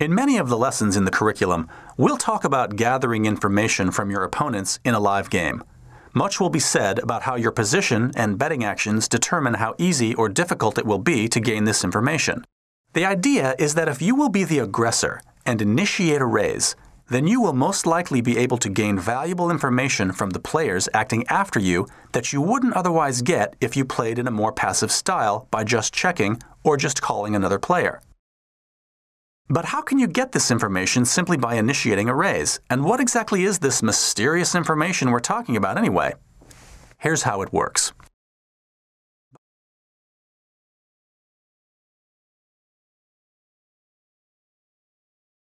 In many of the lessons in the curriculum, we'll talk about gathering information from your opponents in a live game. Much will be said about how your position and betting actions determine how easy or difficult it will be to gain this information. The idea is that if you will be the aggressor and initiate a raise, then you will most likely be able to gain valuable information from the players acting after you that you wouldn't otherwise get if you played in a more passive style by just checking or just calling another player. But how can you get this information simply by initiating arrays? And what exactly is this mysterious information we're talking about anyway? Here's how it works.